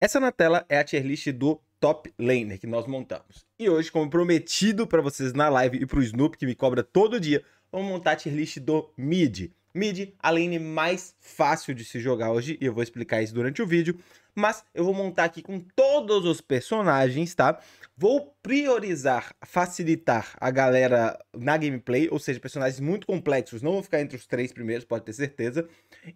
Essa na tela é a tier list do top laner que nós montamos. E hoje, como prometido para vocês na live e para o Snoop, que me cobra todo dia, vamos montar a tier list do mid. Mid, a lane mais fácil de se jogar hoje, e eu vou explicar isso durante o vídeo. Mas eu vou montar aqui com todos os personagens, tá? Vou priorizar, facilitar a galera na gameplay, ou seja, personagens muito complexos não vão ficar entre os três primeiros, pode ter certeza.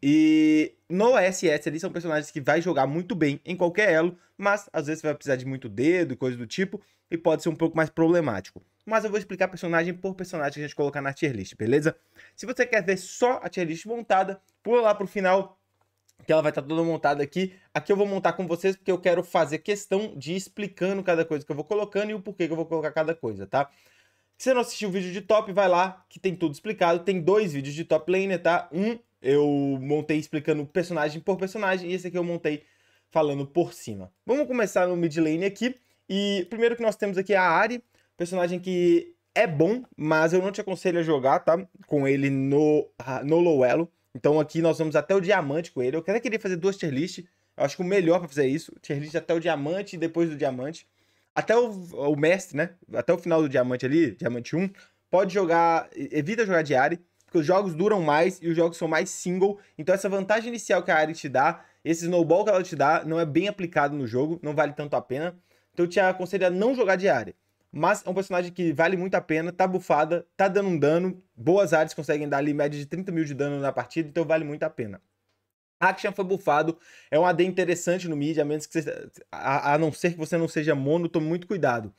E no SS ali são personagens que vai jogar muito bem em qualquer elo, mas às vezes vai precisar de muito dedo, coisa do tipo, e pode ser um pouco mais problemático mas eu vou explicar personagem por personagem que a gente colocar na tier list, beleza? Se você quer ver só a tier list montada, pula lá pro final que ela vai estar tá toda montada aqui. Aqui eu vou montar com vocês porque eu quero fazer questão de explicando cada coisa que eu vou colocando e o porquê que eu vou colocar cada coisa, tá? Se você não assistiu o vídeo de top, vai lá que tem tudo explicado. Tem dois vídeos de top laner, tá? Um eu montei explicando personagem por personagem e esse aqui eu montei falando por cima. Vamos começar no mid lane aqui. E primeiro que nós temos aqui é a Ari, Personagem que é bom, mas eu não te aconselho a jogar, tá? Com ele no, ah, no low Então aqui nós vamos até o diamante com ele. Eu até queria fazer duas tier list. Eu acho que o melhor para fazer isso, tier list até o diamante e depois do diamante. Até o, o, mestre, né? Até o final do diamante ali, diamante 1, pode jogar, evita jogar de Ari, porque os jogos duram mais e os jogos são mais single. Então essa vantagem inicial que a Ari te dá, esse snowball que ela te dá, não é bem aplicado no jogo, não vale tanto a pena. Então eu te aconselho a não jogar de Ari. Mas é um personagem que vale muito a pena, tá bufada, tá dando um dano. Boas áreas conseguem dar ali média de 30 mil de dano na partida, então vale muito a pena. Action foi bufado, é um AD interessante no mid, a, menos que você, a, a não ser que você não seja mono, tome muito cuidado.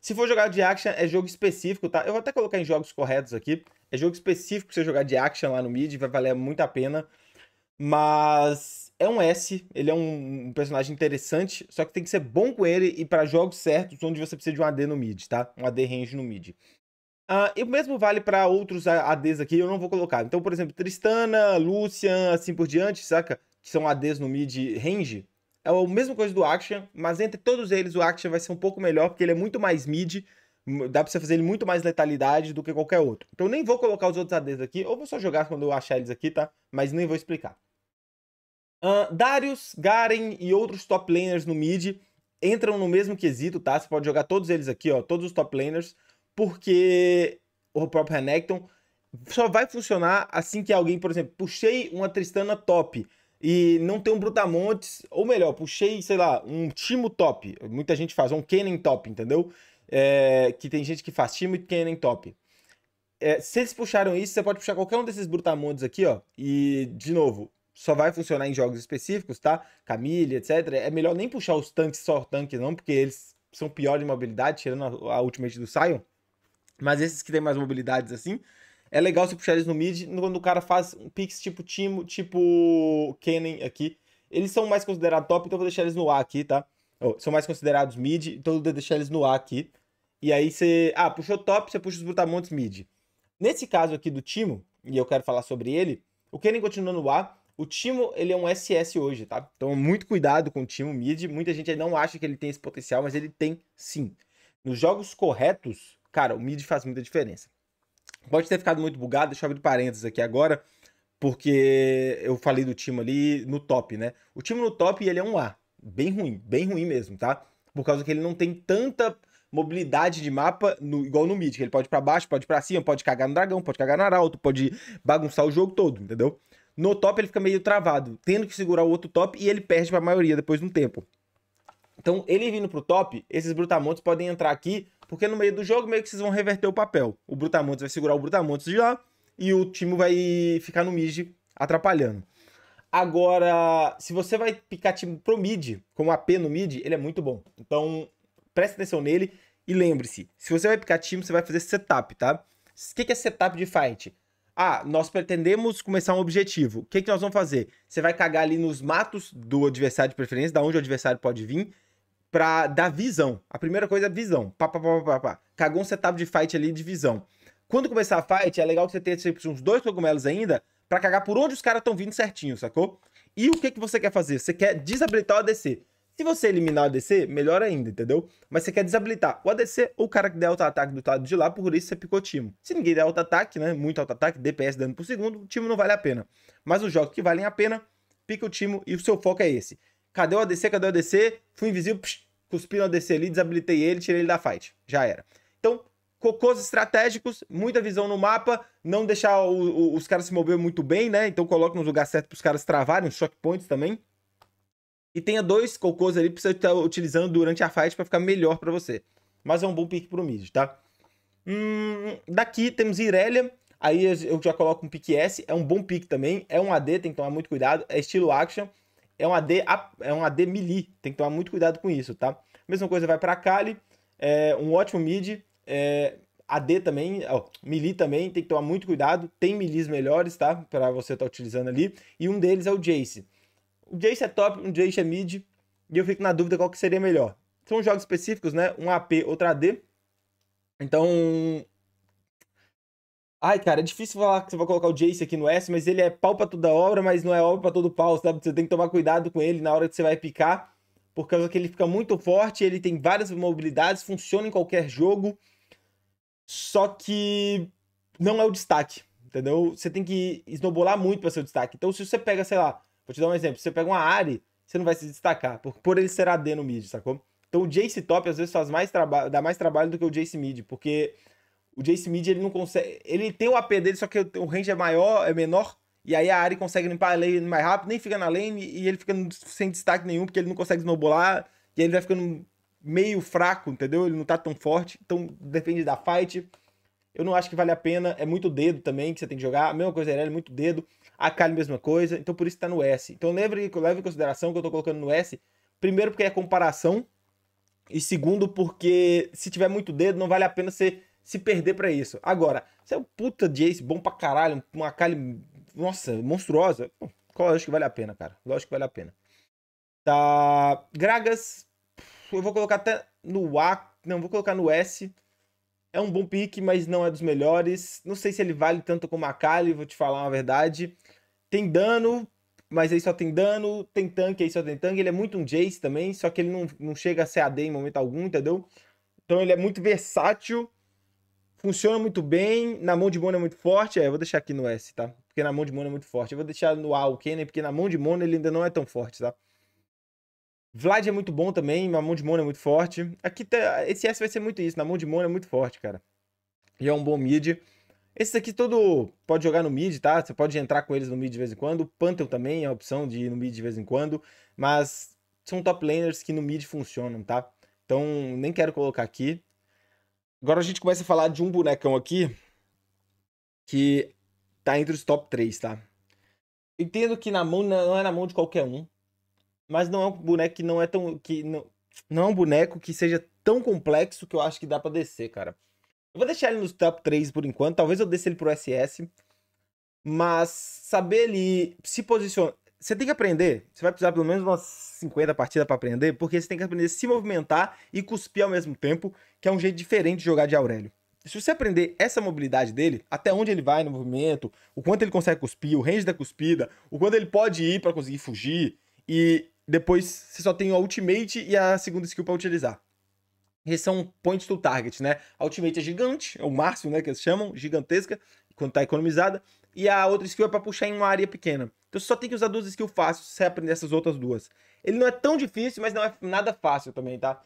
Se for jogar de Action, é jogo específico, tá? Eu vou até colocar em jogos corretos aqui. É jogo específico você jogar de Action lá no mid, vai valer muito a pena. Mas é um S, ele é um, um, personagem interessante, só que tem que ser bom com ele e para jogos certos onde você precisa de um AD no mid, tá? Um AD range no mid. Uh, e o mesmo vale para outros ADs aqui, eu não vou colocar. Então, por exemplo, Tristana, Lucian, assim por diante, saca? Que são ADs no mid range. É a mesma coisa do Action, mas entre todos eles o Action vai ser um pouco melhor, porque ele é muito mais mid, dá pra você fazer ele muito mais letalidade do que qualquer outro. Então nem vou colocar os outros ADs aqui, ou vou só jogar quando eu achar eles aqui, tá? Mas nem vou explicar. Uh, Darius, Garen e outros top laners no mid entram no mesmo quesito, tá? Você pode jogar todos eles aqui, ó, todos os top laners, porque o próprio Renekton só vai funcionar assim que alguém, por exemplo, puxei uma Tristana top e não tem um Brutamontes, ou melhor, puxei, sei lá, um Timo top, muita gente faz, um Kennen top, entendeu? É, que tem gente que faz Timo e Kennen top. É, se eles puxaram isso, você pode puxar qualquer um desses brutamontes aqui, ó. E, de novo, só vai funcionar em jogos específicos, tá? Camille, etc. É melhor nem puxar os tanques só tanques, não, porque eles são piores de mobilidade, tirando a, a ultimate do Sion. Mas esses que tem mais mobilidades assim, é legal se puxar eles no mid, quando o cara faz um pix tipo Timo, tipo Kennen aqui. Eles são mais considerados top, então eu vou deixar eles no A aqui, tá? Oh, são mais considerados mid, então eu vou deixar eles no A aqui. E aí você. Ah, puxou top, você puxa os Brutamontes mid. Nesse caso aqui do Timo, e eu quero falar sobre ele, o Kennen continua no A, o Timo, ele é um SS hoje, tá? Então, muito cuidado com o Timo mid. Muita gente não acha que ele tem esse potencial, mas ele tem sim. Nos jogos corretos, cara, o mid faz muita diferença. Pode ter ficado muito bugado, deixa eu abrir parênteses aqui agora, porque eu falei do Timo ali no top, né? O Timo no top, ele é um A. Bem ruim, bem ruim mesmo, tá? Por causa que ele não tem tanta mobilidade de mapa no, igual no mid, que ele pode ir pra baixo, pode ir pra cima, pode cagar no dragão, pode cagar no arauto, pode bagunçar o jogo todo, entendeu? No top ele fica meio travado, tendo que segurar o outro top e ele perde para a maioria depois de um tempo. Então, ele vindo pro top, esses brutamontes podem entrar aqui, porque no meio do jogo meio que vocês vão reverter o papel. O brutamontes vai segurar o brutamontes de lá e o time vai ficar no mid atrapalhando. Agora, se você vai picar time pro mid, como AP no mid, ele é muito bom. Então, preste atenção nele e lembre-se, se você vai picar time, você vai fazer setup, tá? O que é setup de fight? Ah, nós pretendemos começar um objetivo. O que, que nós vamos fazer? Você vai cagar ali nos matos do adversário de preferência, da onde o adversário pode vir, pra dar visão. A primeira coisa é visão. Pá, pá, pá, pá, pá. Cagou um setup de fight ali de visão. Quando começar a fight, é legal que você tenha tipo, uns dois cogumelos ainda para cagar por onde os caras estão vindo certinho, sacou? E o que, que você quer fazer? Você quer desabilitar o ADC. Se você eliminar o ADC, melhor ainda, entendeu? Mas você quer desabilitar o ADC ou o cara que der auto-ataque do lado de lá, por isso você picou time. Se ninguém der auto-ataque, né? Muito auto-ataque, DPS dando por segundo, o time não vale a pena. Mas os jogos que valem a pena, pica o time e o seu foco é esse. Cadê o ADC? Cadê o ADC? Fui invisível, psh, cuspi no ADC ali, desabilitei ele, tirei ele da fight. Já era. Então, cocôs estratégicos, muita visão no mapa, não deixar o, o, os caras se mover muito bem, né? Então coloca no lugar certo para os caras travarem, os shock points também e tenha dois cocôs ali pra você estar tá utilizando durante a fight para ficar melhor para você. Mas é um bom pick pro mid, tá? Hum, daqui temos Irelia. Aí eu já coloco um pick S. É um bom pick também. É um AD, tem que tomar muito cuidado. É estilo action. É um AD, é um AD melee. Tem que tomar muito cuidado com isso, tá? Mesma coisa vai pra Kali. É um ótimo mid. É, AD também, ó, melee também, tem que tomar muito cuidado. Tem melees melhores, tá? Pra você estar tá utilizando ali. E um deles é o Jace. O Jace é top, o Jace é mid. E eu fico na dúvida qual que seria melhor. São jogos específicos, né? Um AP, outro AD. Então. Ai, cara, é difícil falar que você vai colocar o Jace aqui no S, mas ele é pau pra toda obra, mas não é obra pra todo pau, sabe? Você tem que tomar cuidado com ele na hora que você vai picar, por causa que ele fica muito forte, ele tem várias mobilidades, funciona em qualquer jogo, só que não é o destaque, entendeu? Você tem que esnobolar muito pra ser o destaque. Então, se você pega, sei lá, Vou te dar um exemplo. Você pega uma Ari, você não vai se destacar, por, por ele ser AD no mid, sacou? Então o Jace top às vezes faz mais dá mais trabalho do que o Jace mid, porque o Jace mid ele não consegue, ele tem o AP dele, só que o range é maior, é menor, e aí a Ari consegue limpar a lane mais rápido, nem fica na lane e ele fica sem destaque nenhum, porque ele não consegue snowbolar, e aí ele vai ficando meio fraco, entendeu? Ele não tá tão forte, então depende da fight. Eu não acho que vale a pena, é muito dedo também que você tem que jogar, a mesma coisa é muito dedo. A Kali, mesma coisa. Então, por isso está no S. Então, lembre que leve em consideração que eu estou colocando no S. Primeiro, porque é comparação. E segundo, porque se tiver muito dedo, não vale a pena você se perder para isso. Agora, se é um puta Jace bom pra caralho, uma Kali, nossa, monstruosa, lógico que vale a pena, cara. Lógico que vale a pena. Tá. Gragas, eu vou colocar até no A. Não, vou colocar no S. É um bom pick, mas não é dos melhores. Não sei se ele vale tanto como a Kali, vou te falar uma verdade. Tem dano, mas aí só tem dano. Tem tanque, aí só tem tanque. Ele é muito um Jace também, só que ele não, não chega a ser AD em momento algum, entendeu? Então ele é muito versátil. Funciona muito bem. Na mão de Mono é muito forte. É, eu vou deixar aqui no S, tá? Porque na mão de Mono é muito forte. Eu vou deixar no A o Kenner, porque na mão de Mono ele ainda não é tão forte, tá? Vlad é muito bom também, na mão de Mono é muito forte. Aqui tá, esse S vai ser muito isso, na mão de Mono é muito forte, cara. E é um bom mid. Esse aqui todo pode jogar no mid, tá? Você pode entrar com eles no mid de vez em quando. O Pantheon também é a opção de ir no mid de vez em quando. Mas são top laners que no mid funcionam, tá? Então nem quero colocar aqui. Agora a gente começa a falar de um bonecão aqui que tá entre os top 3, tá? Entendo que na mão não é na mão de qualquer um, mas não é um boneco que não é tão. que não, não é um boneco que seja tão complexo que eu acho que dá para descer, cara. Eu vou deixar ele nos top 3 por enquanto, talvez eu desça ele pro SS. Mas saber ele se posicionar. Você tem que aprender, você vai precisar pelo menos umas 50 partidas para aprender, porque você tem que aprender a se movimentar e cuspir ao mesmo tempo, que é um jeito diferente de jogar de Aurélio. Se você aprender essa mobilidade dele, até onde ele vai no movimento, o quanto ele consegue cuspir, o range da cuspida, o quanto ele pode ir para conseguir fugir, e depois você só tem o ultimate e a segunda skill para utilizar. Esses são points to target, né? A ultimate é gigante, é o máximo, né? Que eles chamam, gigantesca, quando tá economizada. E a outra skill é pra puxar em uma área pequena. Então você só tem que usar duas skills fáceis você aprender essas outras duas. Ele não é tão difícil, mas não é nada fácil também, tá?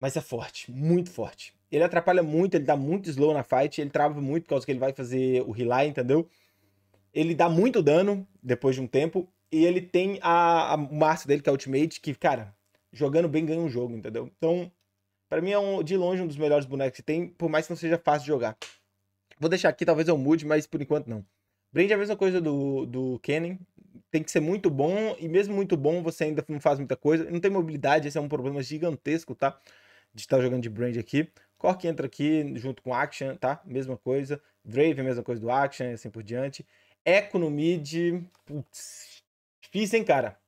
Mas é forte, muito forte. Ele atrapalha muito, ele dá muito slow na fight, ele trava muito por causa que ele vai fazer o rely, entendeu? Ele dá muito dano depois de um tempo e ele tem a, a dele, que é Ultimate, que, cara, jogando bem ganha um jogo, entendeu? Então, para mim é um, de longe um dos melhores bonecos que tem, por mais que não seja fácil de jogar. Vou deixar aqui, talvez eu mude, mas por enquanto não. Brand é a mesma coisa do, do Kennen. Tem que ser muito bom, e mesmo muito bom, você ainda não faz muita coisa. Não tem mobilidade, esse é um problema gigantesco, tá? De estar jogando de Brand aqui. Cork entra aqui junto com Action, tá? Mesma coisa. Brave é a mesma coisa do Action, assim por diante. Eco no mid. Putz, Difícil, hein, cara?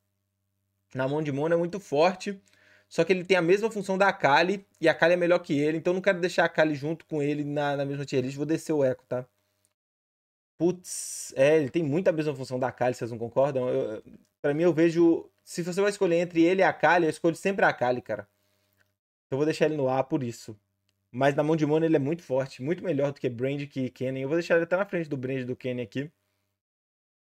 Na mão de Mono é muito forte. Só que ele tem a mesma função da Akali. E a Akali é melhor que ele. Então não quero deixar a Akali junto com ele na, na mesma tier list. Vou descer o Echo, tá? Putz, é, ele tem muita mesma função da Akali, vocês não concordam? Eu, pra mim, eu vejo. Se você vai escolher entre ele e a Akali, eu escolho sempre a Akali, cara. Eu vou deixar ele no A por isso. Mas na mão de Mono ele é muito forte, muito melhor do que Brand que Kennen. Eu vou deixar ele até na frente do Brand do Kennen aqui.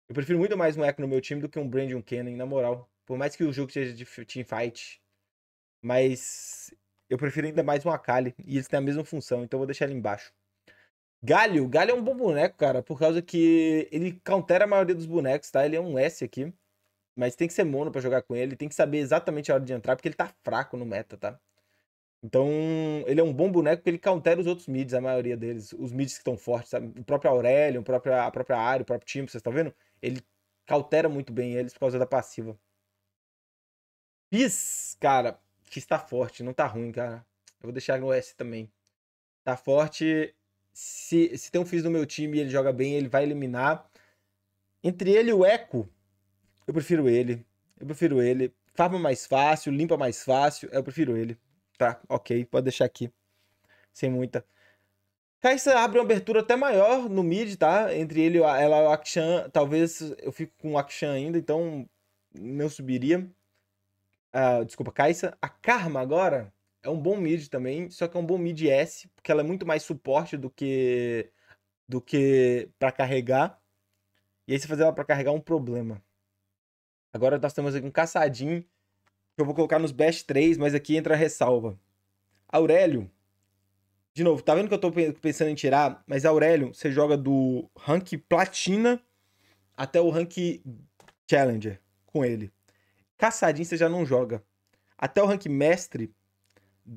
Eu prefiro muito mais um Echo no meu time do que um Brandon Cannon, na moral. Por mais que o jogo seja de teamfight. Mas eu prefiro ainda mais um Akali. E eles têm a mesma função, então eu vou deixar ele embaixo. Galho. Galho é um bom boneco, cara. Por causa que ele countera a maioria dos bonecos, tá? Ele é um S aqui. Mas tem que ser mono para jogar com ele. Tem que saber exatamente a hora de entrar, porque ele tá fraco no meta, tá? Então, ele é um bom boneco porque ele countera os outros mids, a maioria deles. Os mids que estão fortes, sabe? O próprio Aurelion, a própria, a própria área, o próprio time, vocês estão vendo? Ele cautela muito bem eles por causa da passiva. Fizz, cara, Fizz tá forte, não tá ruim, cara. Eu vou deixar no S também. Tá forte. Se, se tem um Fizz no meu time e ele joga bem, ele vai eliminar. Entre ele e o Echo, eu prefiro ele. Eu prefiro ele. Farma mais fácil, limpa mais fácil. Eu prefiro ele. Tá, ok. Pode deixar aqui. Sem muita. Kai'Sa abre uma abertura até maior no mid, tá? Entre ele, ela e o Akshan. Talvez eu fico com o Akshan ainda, então não subiria. Uh, desculpa, Kai'Sa. A Karma agora é um bom mid também, só que é um bom mid S, porque ela é muito mais suporte do que do que para carregar. E aí se fazer ela para carregar é um problema. Agora nós temos aqui um caçadinho que eu vou colocar nos best 3, mas aqui entra a ressalva. Aurélio de novo, tá vendo que eu tô pensando em tirar? Mas Aurélio, você joga do rank platina até o rank challenger com ele. Caçadinho você já não joga. Até o rank mestre,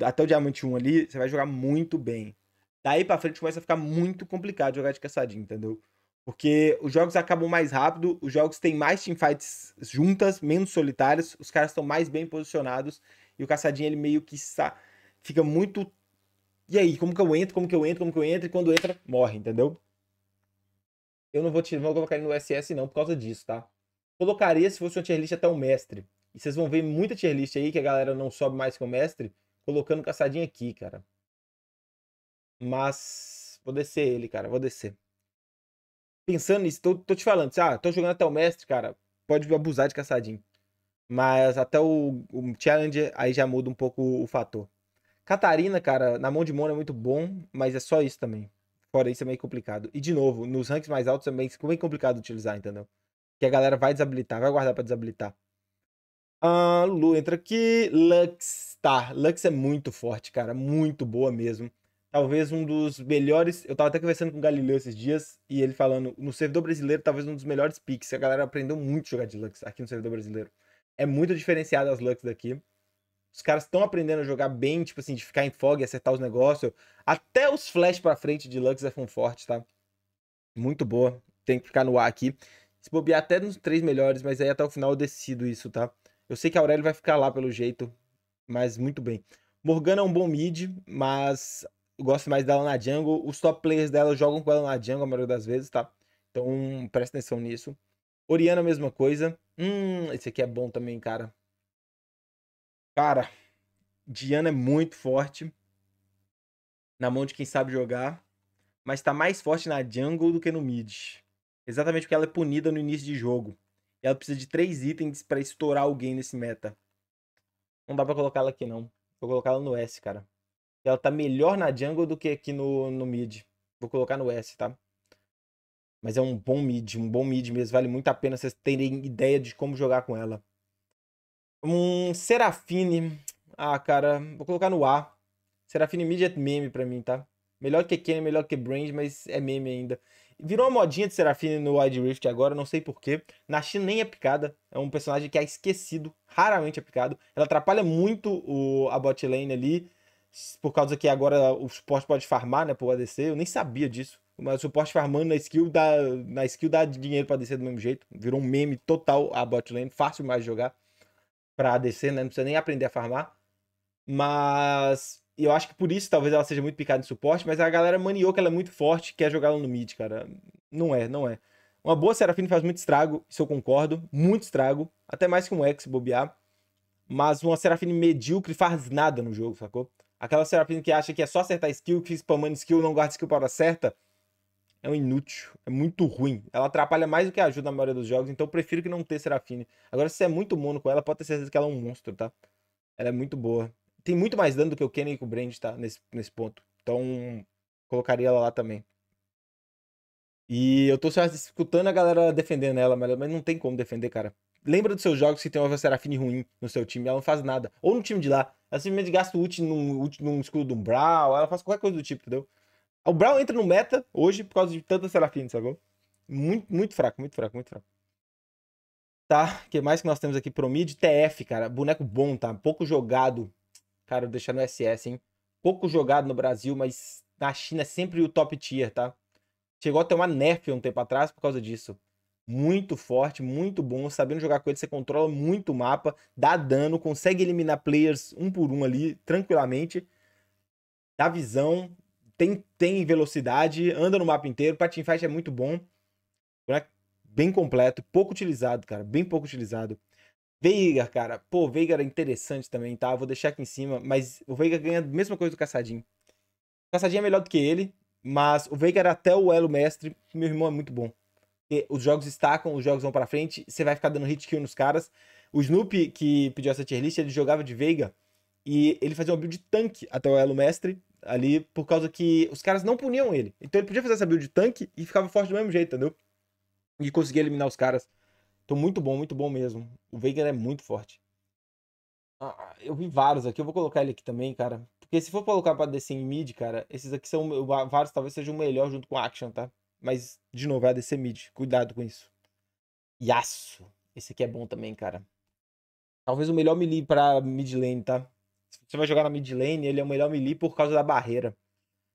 até o diamante 1 ali, você vai jogar muito bem. Daí pra frente começa a ficar muito complicado jogar de caçadinho, entendeu? Porque os jogos acabam mais rápido, os jogos têm mais teamfights juntas, menos solitárias. os caras estão mais bem posicionados e o caçadinho ele meio que sa... fica muito e aí, como que eu entro? Como que eu entro? Como que eu entro? E quando entra, morre, entendeu? Eu não vou, te, vou colocar ele no SS não por causa disso, tá? Colocaria se fosse uma tier list até o mestre. E vocês vão ver muita tier list aí que a galera não sobe mais com o mestre, colocando caçadinha aqui, cara. Mas vou descer ele, cara, vou descer. Pensando nisso, tô, tô te falando, assim, ah, tô jogando até o mestre, cara, pode abusar de caçadinho. Mas até o, o Challenger aí já muda um pouco o fator. Catarina, cara, na mão de Mono é muito bom, mas é só isso também. Fora isso é meio complicado. E de novo, nos ranks mais altos também é meio complicado utilizar, entendeu? Que a galera vai desabilitar, vai guardar para desabilitar. Ah, Lu entra aqui. Lux, tá. Lux é muito forte, cara. Muito boa mesmo. Talvez um dos melhores. Eu tava até conversando com o Galileu esses dias e ele falando: no servidor brasileiro, talvez um dos melhores picks. A galera aprendeu muito a jogar de Lux aqui no servidor brasileiro. É muito diferenciado as Lux daqui. Os caras estão aprendendo a jogar bem, tipo assim, de ficar em fog e acertar os negócios. Até os flash pra frente de Lux é forte, tá? Muito boa. Tem que ficar no ar aqui. Se bobear até nos três melhores, mas aí até o final eu decido isso, tá? Eu sei que a Aurélio vai ficar lá pelo jeito, mas muito bem. Morgana é um bom mid, mas eu gosto mais dela na jungle. Os top players dela jogam com ela na jungle a maioria das vezes, tá? Então presta atenção nisso. Oriana, mesma coisa. Hum, esse aqui é bom também, cara. Cara, Diana é muito forte na mão de quem sabe jogar, mas tá mais forte na jungle do que no mid. Exatamente porque ela é punida no início de jogo. E ela precisa de três itens para estourar alguém nesse meta. Não dá pra colocar ela aqui, não. Vou colocar ela no S, cara. Ela tá melhor na jungle do que aqui no, no mid. Vou colocar no S, tá? Mas é um bom mid, um bom mid mesmo. Vale muito a pena vocês terem ideia de como jogar com ela. Um Serafine. Ah, cara, vou colocar no A. Serafine Immediate meme pra mim, tá? Melhor que Kenny, melhor que Brand, mas é meme ainda. Virou uma modinha de Serafine no Wide Rift agora, não sei porquê. Na China nem é picada, é um personagem que é esquecido, raramente é picado. Ela atrapalha muito o, a bot lane ali, por causa que agora o suporte pode farmar, né, pro ADC. Eu nem sabia disso. Mas o suporte farmando na skill dá, na skill dá dinheiro pra ADC do mesmo jeito. Virou um meme total a bot lane, fácil mais de jogar para ADC, né? Não precisa nem aprender a farmar. Mas eu acho que por isso talvez ela seja muito picada em suporte, mas a galera maniou que ela é muito forte quer jogar ela no mid, cara. Não é, não é. Uma boa Serafine faz muito estrago, isso eu concordo, muito estrago, até mais que um ex bobear. Mas uma Serafine medíocre faz nada no jogo, sacou? Aquela Serafine que acha que é só acertar skill, que spamando skill não guarda skill para hora certa, é um inútil, é muito ruim. Ela atrapalha mais do que ajuda na maioria dos jogos, então eu prefiro que não ter Serafine. Agora, se você é muito mono com ela, pode ter certeza que ela é um monstro, tá? Ela é muito boa. Tem muito mais dano do que o Kenny e o Brand, tá? Nesse, nesse ponto. Então, colocaria ela lá também. E eu tô só escutando a galera defendendo ela, mas não tem como defender, cara. Lembra dos seus jogos que tem uma Serafine ruim no seu time, ela não faz nada. Ou no time de lá, ela simplesmente gasta o ult num, num escudo do um ela faz qualquer coisa do tipo, entendeu? O Brown entra no meta hoje por causa de tanta Serafina, sacou? Muito, muito fraco, muito fraco, muito fraco. Tá, o que mais que nós temos aqui pro mid? TF, cara. Boneco bom, tá? Pouco jogado. Cara, vou deixar no SS, hein? Pouco jogado no Brasil, mas na China é sempre o top tier, tá? Chegou a ter uma nerf um tempo atrás por causa disso. Muito forte, muito bom. Sabendo jogar com ele, você controla muito o mapa, dá dano, consegue eliminar players um por um ali, tranquilamente. Dá visão, tem, tem velocidade, anda no mapa inteiro. Patin Fight é muito bom. bem completo, pouco utilizado, cara. Bem pouco utilizado. Veigar, cara. Pô, Veigar é interessante também, tá? Vou deixar aqui em cima, mas o Veigar ganha a mesma coisa do Caçadinho. Caçadinho é melhor do que ele, mas o Veigar é até o elo mestre, meu irmão é muito bom. Porque os jogos estacam, os jogos vão pra frente, você vai ficar dando hit kill nos caras. O Snoopy, que pediu essa tier list, ele jogava de veiga e ele fazia uma build de tanque até o elo mestre ali por causa que os caras não puniam ele. Então ele podia fazer essa build de tanque e ficava forte do mesmo jeito, entendeu? E conseguia eliminar os caras. Então muito bom, muito bom mesmo. O Veigar é muito forte. Ah, eu vi vários aqui, eu vou colocar ele aqui também, cara. Porque se for colocar pra descer em mid, cara, esses aqui são. O Varus talvez seja o melhor junto com o Action, tá? Mas, de novo, é a DC mid. Cuidado com isso. Yasuo. Esse aqui é bom também, cara. Talvez o melhor melee pra mid lane, tá? você vai jogar na mid lane, ele é o melhor melee por causa da barreira.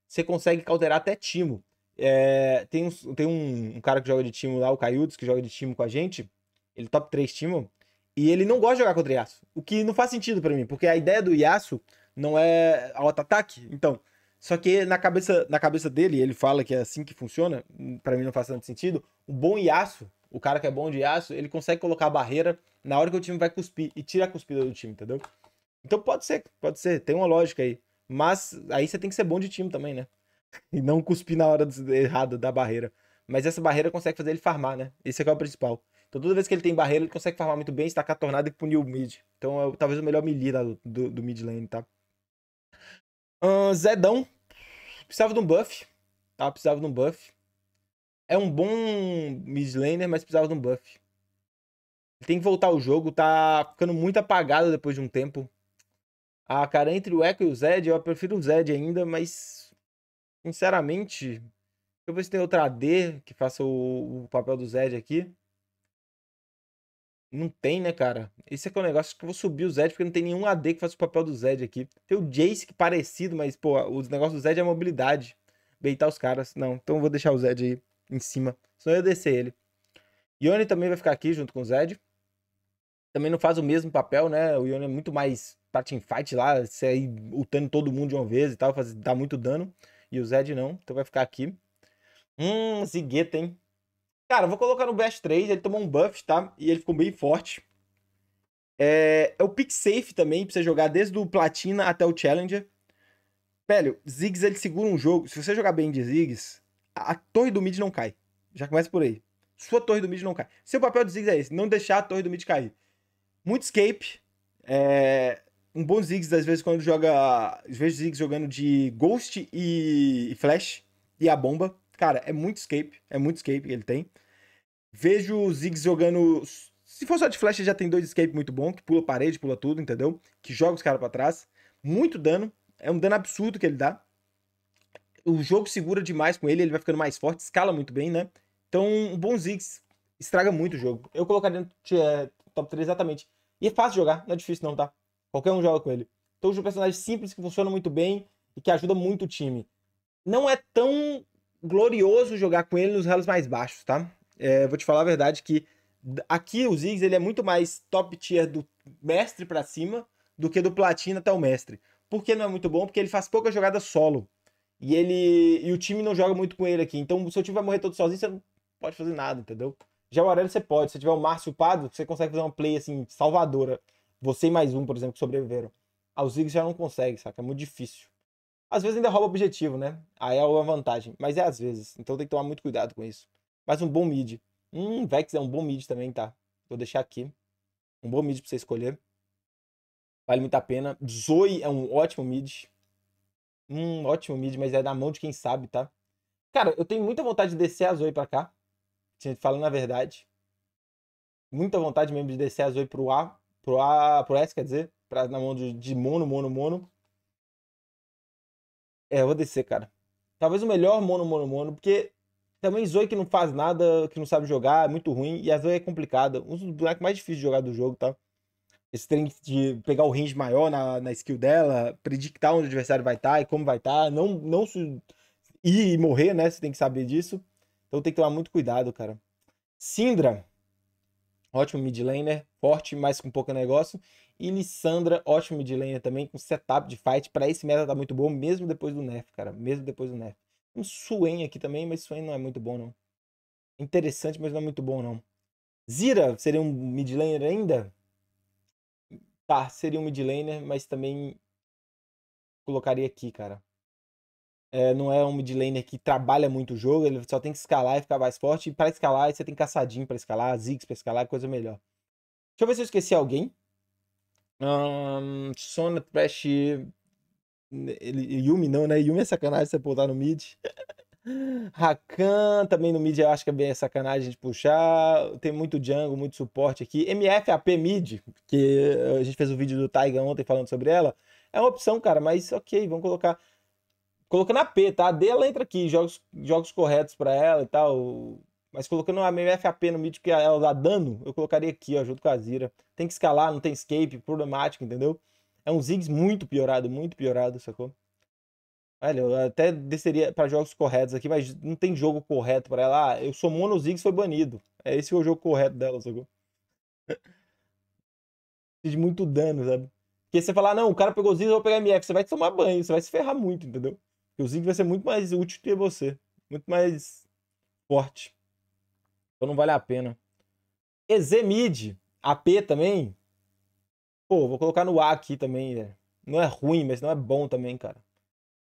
Você consegue cauterar até Timo. É, tem um, tem um, um, cara que joga de Timo lá, o Caiudos, que joga de Timo com a gente. Ele é top 3 Timo. E ele não gosta de jogar contra Yasuo. O que não faz sentido para mim, porque a ideia do Yasuo não é auto-ataque. Então, só que na cabeça, na cabeça dele, ele fala que é assim que funciona. para mim não faz tanto sentido. Um bom Yasuo, o cara que é bom de Yasuo, ele consegue colocar a barreira na hora que o time vai cuspir e tira a cuspida do time, entendeu? Então pode ser, pode ser, tem uma lógica aí. Mas aí você tem que ser bom de time também, né? E não cuspir na hora errada da barreira. Mas essa barreira consegue fazer ele farmar, né? Esse é, é o principal. Então toda vez que ele tem barreira, ele consegue farmar muito bem, estacar tornada e punir o mid. Então é talvez o melhor melee da do, do mid lane, tá? Uh, Zedão. Precisava de um buff. Tá? Precisava de um buff. É um bom mid laner, mas precisava de um buff. Ele tem que voltar ao jogo, tá ficando muito apagado depois de um tempo. Ah, cara, entre o Echo e o Zed, eu prefiro o Zed ainda, mas sinceramente, deixa eu ver se tem outra AD que faça o, o papel do Zed aqui. Não tem, né, cara? Esse é que é o negócio Acho que eu vou subir o Zed, porque não tem nenhum AD que faça o papel do Zed aqui. Tem o Jace que é parecido, mas, pô, o negócio do Zed é a mobilidade. Beitar os caras. Não, então eu vou deixar o Zed aí em cima. Senão eu descer ele. Yone também vai ficar aqui junto com o Zed. Também não faz o mesmo papel, né? O Yone é muito mais pra tá fight lá, aí lutando todo mundo de uma vez e tal, fazer, dar muito dano. E o Zed não, então vai ficar aqui. Hum, Zigueta, hein? Cara, vou colocar no Best 3, ele tomou um buff, tá? E ele ficou bem forte. É, é o pick safe também, pra você jogar desde o Platina até o Challenger. Velho, Ziggs ele segura um jogo. Se você jogar bem de Ziggs, a, a torre do mid não cai. Já começa por aí. Sua torre do mid não cai. Seu papel de Ziggs é esse, não deixar a torre do mid cair. Muito escape. É, um bom Ziggs, às vezes, quando joga. Às vezes, Ziggs jogando de Ghost e, Flash e a bomba. Cara, é muito escape. É muito escape que ele tem. Vejo o Ziggs jogando. Se for só de flash, já tem dois escape muito bom, que pula parede, pula tudo, entendeu? Que joga os caras pra trás. Muito dano. É um dano absurdo que ele dá. O jogo segura demais com ele, ele vai ficando mais forte, escala muito bem, né? Então, um bom Ziggs estraga muito o jogo. Eu colocaria no é, top 3 exatamente. E é fácil jogar, não é difícil não, tá? Qualquer um joga com ele. Então, é um personagem simples que funciona muito bem e que ajuda muito o time. Não é tão glorioso jogar com ele nos ralos mais baixos, tá? É, vou te falar a verdade que aqui o Ziggs ele é muito mais top tier do mestre para cima do que do platina até o mestre. Porque não é muito bom, porque ele faz pouca jogada solo. E ele e o time não joga muito com ele aqui. Então, se o seu time vai morrer todo sozinho, você não pode fazer nada, entendeu? Já o Aurélio você pode. Se tiver o Márcio Pado, você consegue fazer uma play assim salvadora. Você e mais um, por exemplo, que sobreviveram. A ah, Ziggs já não consegue, saca? É muito difícil. Às vezes ainda rouba objetivo, né? Aí é uma vantagem. Mas é às vezes. Então tem que tomar muito cuidado com isso. Mas um bom mid. Hum, Vex é um bom mid também, tá? Vou deixar aqui. Um bom mid pra você escolher. Vale muito a pena. Zoe é um ótimo mid. Hum, ótimo mid, mas é da mão de quem sabe, tá? Cara, eu tenho muita vontade de descer a Zoe pra cá. Falando a verdade. Muita vontade mesmo de descer a Zoe pro A. Pro, A, pro S, quer dizer, pra, na mão de, de mono, mono, mono. É, eu vou descer, cara. Talvez o melhor mono, mono, mono, porque também Zoe que não faz nada, que não sabe jogar, é muito ruim. E a Zoe é complicada. Um dos bonecos mais difíceis de jogar do jogo, tá? Esse trem de pegar o range maior na, na skill dela, predictar onde o adversário vai estar tá e como vai estar. Tá, não, não se, ir e morrer, né? Você tem que saber disso. Então tem que tomar muito cuidado, cara. Sindra ótimo mid laner, forte, mas com pouco negócio. E Lissandra, ótimo mid laner também, com setup de fight. Para esse meta tá muito bom, mesmo depois do nerf, cara. Mesmo depois do nerf. Um Swain aqui também, mas Swain não é muito bom, não. Interessante, mas não é muito bom, não. Zira seria um mid laner ainda? Tá, seria um mid laner, mas também colocaria aqui, cara. É, não é um mid laner que trabalha muito o jogo, ele só tem que escalar e ficar mais forte. E para escalar, você tem caçadinho para escalar, Ziggs para escalar, é coisa melhor. Deixa eu ver se eu esqueci alguém. Um, Sona, Trash. Yumi não, né? Yumi é sacanagem você pular no mid. Rakan também no mid eu acho que é bem sacanagem de puxar. Tem muito Django, muito suporte aqui. MFAP mid, que a gente fez o um vídeo do Taiga ontem falando sobre ela. É uma opção, cara, mas ok, vamos colocar colocando a P, tá? A D ela entra aqui, jogos, jogos corretos para ela e tal. Mas colocando a meio FAP no mid porque ela dá dano, eu colocaria aqui, ó, junto com a Zira. Tem que escalar, não tem escape, problemático, entendeu? É um Ziggs muito piorado, muito piorado, sacou? Olha, eu até desceria para jogos corretos aqui, mas não tem jogo correto para ela. Ah, eu sou mono Ziggs, foi banido. É esse é o jogo correto dela, sacou? de muito dano, sabe? Porque você falar, não, o cara pegou Ziggs, eu vou pegar MF. Você vai tomar banho, você vai se ferrar muito, entendeu? Porque o Zig vai ser muito mais útil que você. Muito mais forte. Então não vale a pena. Exemid, AP também. Pô, vou colocar no A aqui também. Né? Não é ruim, mas não é bom também, cara.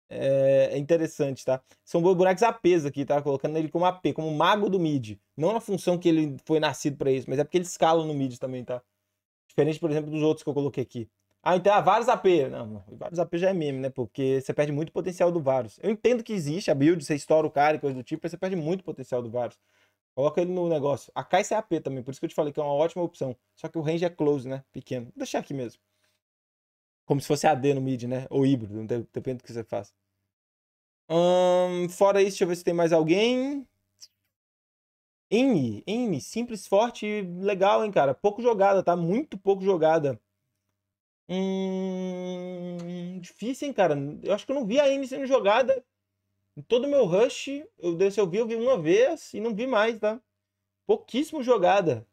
É, é interessante, tá? São buracos APs aqui, tá? Colocando ele como AP, como mago do mid. Não na função que ele foi nascido para isso, mas é porque ele escala no mid também, tá? Diferente, por exemplo, dos outros que eu coloquei aqui. Ah, então ah, a vários AP. Não, vários AP já é meme, né? Porque você perde muito potencial do Varus. Eu entendo que existe a build, você estoura o cara e coisa do tipo, mas você perde muito potencial do Varus. Coloca ele no negócio. A Kai'Sa é AP também, por isso que eu te falei que é uma ótima opção. Só que o range é close, né? Pequeno. Vou deixar aqui mesmo. Como se fosse AD no mid, né? Ou híbrido, depende do que você faça. Hum, fora isso, deixa eu ver se tem mais alguém. M, M, simples, forte legal, hein, cara. Pouco jogada, tá? Muito pouco jogada. Hum, difícil, hein, cara? Eu acho que eu não vi a N sendo jogada. Em todo o meu rush, eu, se eu vi, eu vi uma vez e não vi mais, tá? Pouquíssimo jogada.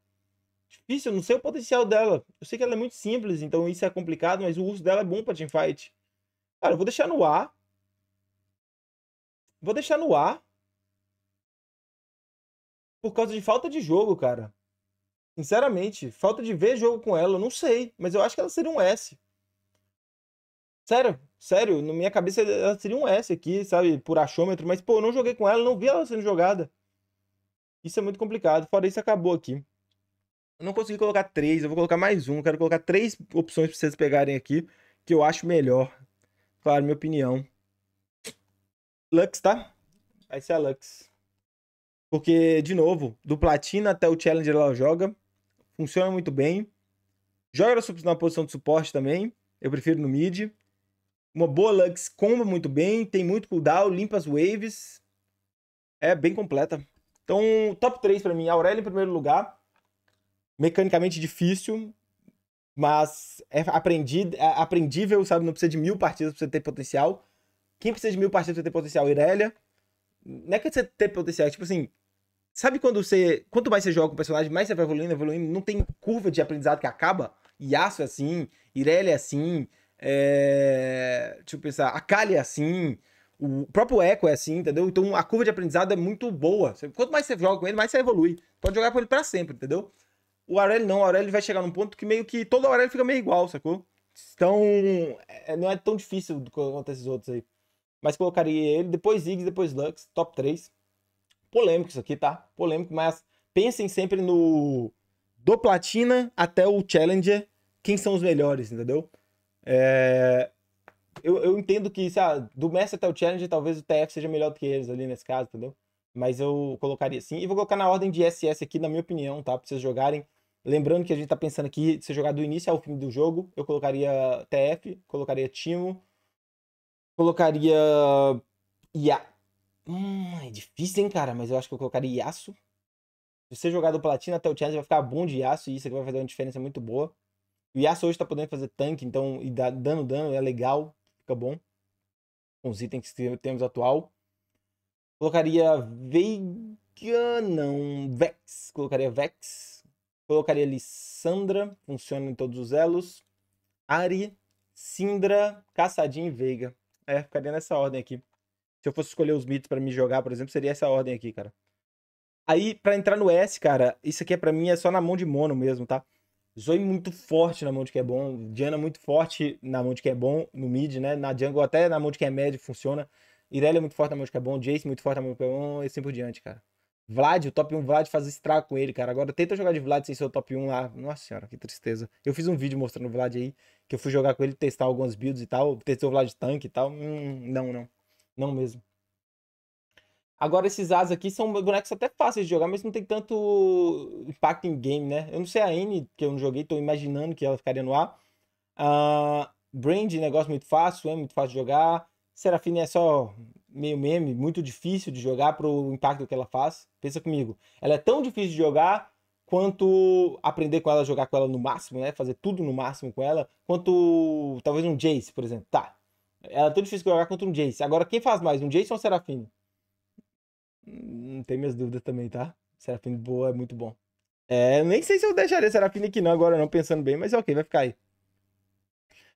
Difícil, eu não sei o potencial dela. Eu sei que ela é muito simples, então isso é complicado, mas o uso dela é bom pra teamfight. Cara, eu vou deixar no ar. Vou deixar no ar. Por causa de falta de jogo, cara. Sinceramente, falta de ver jogo com ela, eu não sei, mas eu acho que ela seria um S. Sério, sério, na minha cabeça ela seria um S aqui, sabe, por achômetro, mas pô, eu não joguei com ela, não vi ela sendo jogada. Isso é muito complicado, fora isso acabou aqui. Eu não consegui colocar três, eu vou colocar mais um, quero colocar três opções pra vocês pegarem aqui, que eu acho melhor. Claro, minha opinião. Lux, tá? Vai ser a Lux. Porque, de novo, do Platina até o Challenger ela joga funciona muito bem. Joga na posição de suporte também, eu prefiro no mid. Uma boa Lux comba muito bem, tem muito cooldown, limpa as waves. É bem completa. Então, top 3 para mim, aurélia em primeiro lugar. Mecanicamente difícil, mas é, aprendi, é aprendível, sabe? Não precisa de mil partidas pra você ter potencial. Quem precisa de mil partidas pra ter potencial? Irelia. Não é que você ter potencial, é tipo assim, Sabe quando você. Quanto mais você joga com o personagem, mais você vai evoluindo, evoluindo. Não tem curva de aprendizado que acaba. Yasuo é assim, Irelia é assim. É... Deixa eu pensar. Akali é assim. O próprio Echo é assim, entendeu? Então a curva de aprendizado é muito boa. Quanto mais você joga com ele, mais você evolui. Pode jogar com ele para sempre, entendeu? O aureli não, o Aurélio vai chegar num ponto que meio que todo aureli fica meio igual, sacou? Então, é, não é tão difícil quanto esses outros aí. Mas colocaria ele, depois Ziggs, depois Lux, top 3 polêmico isso aqui, tá? Polêmico, mas pensem sempre no do platina até o challenger, quem são os melhores, entendeu? É... Eu, eu entendo que, se, lá, do mestre até o challenger, talvez o TF seja melhor do que eles ali nesse caso, entendeu? Mas eu colocaria assim. E vou colocar na ordem de SS aqui, na minha opinião, tá? Pra vocês jogarem. Lembrando que a gente tá pensando aqui, se jogar do início ao fim do jogo, eu colocaria TF, colocaria Timo, colocaria. Yeah. Hum, é difícil, hein, cara? Mas eu acho que eu colocaria aço. Se você jogar do Platina até o Challenge, vai ficar bom de aço e isso aqui vai fazer uma diferença muito boa. O Yasuo hoje tá podendo fazer tanque, então, e dá, dando dano, é legal, fica bom. Com os itens que temos atual. Colocaria Veiga, não, Vex. Colocaria Vex. Colocaria Lissandra, funciona em todos os elos. Ari, Sindra, Caçadinha e Veiga. É, ficaria nessa ordem aqui. Se eu fosse escolher os mitos para me jogar, por exemplo, seria essa ordem aqui, cara. Aí, para entrar no S, cara, isso aqui é para mim é só na mão de mono mesmo, tá? Zoe muito forte na mão de que é bom, Diana muito forte na mão de que é bom, no mid, né? Na jungle até na mão de que é médio funciona. Irelia é muito forte na mão de que é bom, Jace muito forte na mão de que é bom e assim por diante, cara. Vlad, o top 1 Vlad faz estrago com ele, cara. Agora tenta jogar de Vlad sem ser o top 1 lá. Nossa senhora, que tristeza. Eu fiz um vídeo mostrando o Vlad aí, que eu fui jogar com ele, testar algumas builds e tal. Testou o Vlad tanque e tal. Hum, não, não. Não mesmo. Agora, esses As aqui são bonecos até fáceis de jogar, mas não tem tanto impacto em game, né? Eu não sei a N, que eu não joguei, tô imaginando que ela ficaria no ar. Uh, ah, Brand, negócio muito fácil, é muito fácil de jogar. Serafine é só meio meme, muito difícil de jogar pro impacto que ela faz. Pensa comigo, ela é tão difícil de jogar quanto aprender com ela, jogar com ela no máximo, né? Fazer tudo no máximo com ela, quanto talvez um Jace, por exemplo. Tá, era tão difícil jogar contra um Jace. Agora, quem faz mais, um Jace ou um Serafim? Não tenho minhas dúvidas também, tá? Serafim boa é muito bom. É, nem sei se eu deixaria Serafim aqui não agora, não pensando bem, mas é ok, vai ficar aí.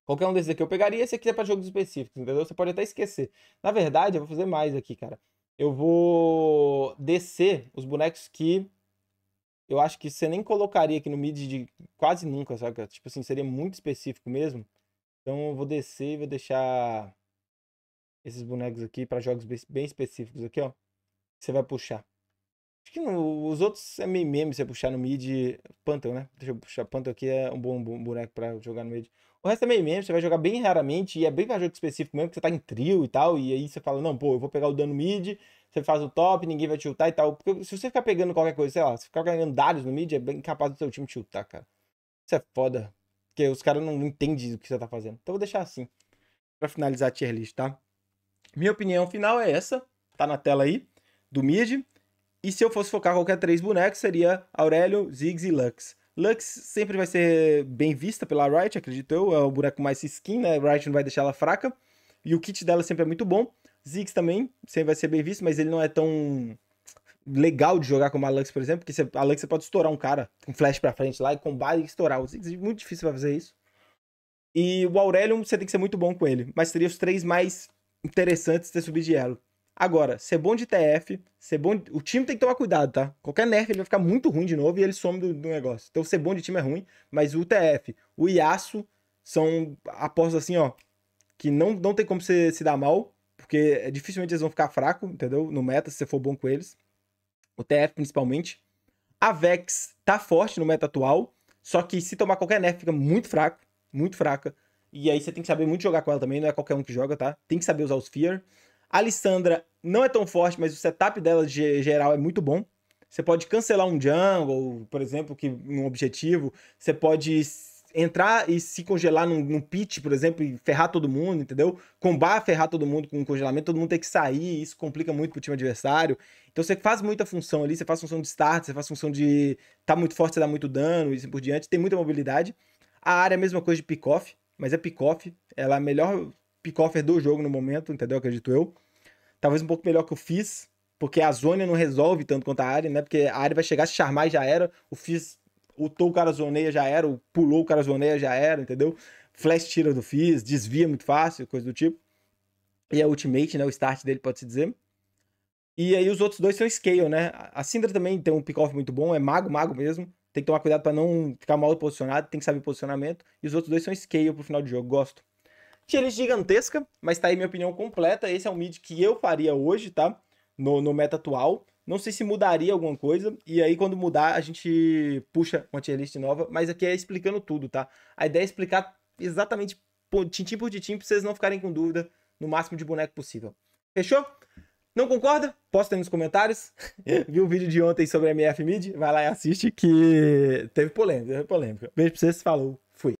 Qualquer um desses aqui eu pegaria, esse aqui é pra jogos específicos, entendeu? Você pode até esquecer. Na verdade, eu vou fazer mais aqui, cara. Eu vou descer os bonecos que eu acho que você nem colocaria aqui no mid de quase nunca, sabe? Tipo assim, seria muito específico mesmo. Então eu vou descer e vou deixar esses bonecos aqui para jogos bem específicos aqui, ó. Você vai puxar. Acho que no, os outros é meio meme você puxar no mid. pantão, né? Deixa eu puxar. pantão aqui é um bom, bom boneco pra jogar no mid. O resto é meio meme, você vai jogar bem raramente e é bem pra jogo específico mesmo, porque você tá em trio e tal. E aí você fala, não, pô, eu vou pegar o dano mid, você faz o top, ninguém vai tiltar e tal. Porque se você ficar pegando qualquer coisa, sei lá, se ficar ganhando Darius no mid, é bem capaz do seu time tiltar, cara. Isso é foda. Porque os caras não entendem o que você tá fazendo. Então vou deixar assim. Pra finalizar a tier list, tá? Minha opinião final é essa. Tá na tela aí. Do mid. E se eu fosse focar qualquer três bonecos, seria Aurélio, Ziggs e Lux. Lux sempre vai ser bem vista pela Riot, acredito eu. É o boneco mais skin, né? Riot não vai deixar ela fraca. E o kit dela sempre é muito bom. Ziggs também sempre vai ser bem visto, mas ele não é tão legal de jogar como a Lux, por exemplo, porque a Lux você pode estourar um cara com flash pra frente lá e combate e estourar. é muito difícil pra fazer isso. E o Aurelion você tem que ser muito bom com ele, mas seria os três mais interessantes de ter subido de elo. Agora, ser bom de TF, ser bom. De... O time tem que tomar cuidado, tá? Qualquer nerf ele vai ficar muito ruim de novo e ele some do, do negócio. Então, ser bom de time é ruim, mas o TF, o Yasuo são apostas assim, ó, que não, não tem como você se dar mal, porque dificilmente eles vão ficar fracos, entendeu? No meta, se você for bom com eles o TF principalmente. A Vex tá forte no meta atual, só que se tomar qualquer nerf fica muito fraco, muito fraca. E aí você tem que saber muito jogar com ela também, não é qualquer um que joga, tá? Tem que saber usar os Fear. A Alissandra não é tão forte, mas o setup dela de geral é muito bom. Você pode cancelar um jungle, por exemplo, que um objetivo. Você pode entrar e se congelar num, num pit, por exemplo, e ferrar todo mundo, entendeu? Combar, ferrar todo mundo com congelamento, todo mundo tem que sair, isso complica muito pro time adversário. Então você faz muita função ali, você faz função de start, você faz função de tá muito forte, você dá muito dano e assim por diante, tem muita mobilidade. A área é a mesma coisa de pick-off, mas é pick-off, ela é a melhor pick-offer do jogo no momento, entendeu? Acredito eu. Talvez um pouco melhor que o Fizz, porque a zona não resolve tanto quanto a área, né? Porque a área vai chegar, se charmar e já era. O Fizz utou o cara zoneia, já era. Pulou o cara zoneia, já era, entendeu? Flash tira do Fizz, desvia muito fácil, coisa do tipo. E a é ultimate, né? O start dele, pode-se dizer. E aí os outros dois são scale, né? A Syndra também tem um pick-off muito bom, é mago, mago mesmo. Tem que tomar cuidado para não ficar mal posicionado, tem que saber posicionamento. E os outros dois são scale pro final de jogo, gosto. Tier list gigantesca, mas tá aí minha opinião completa. Esse é um mid que eu faria hoje, tá? No, no meta atual. Não sei se mudaria alguma coisa. E aí, quando mudar, a gente puxa uma tier list nova. Mas aqui é explicando tudo, tá? A ideia é explicar exatamente tintim por tintim pra vocês não ficarem com dúvida no máximo de boneco possível. Fechou? Não concorda? Posta aí nos comentários. Viu o vídeo de ontem sobre a MF Mid? Vai lá e assiste que teve polêmica, teve polêmica. Beijo pra vocês, falou!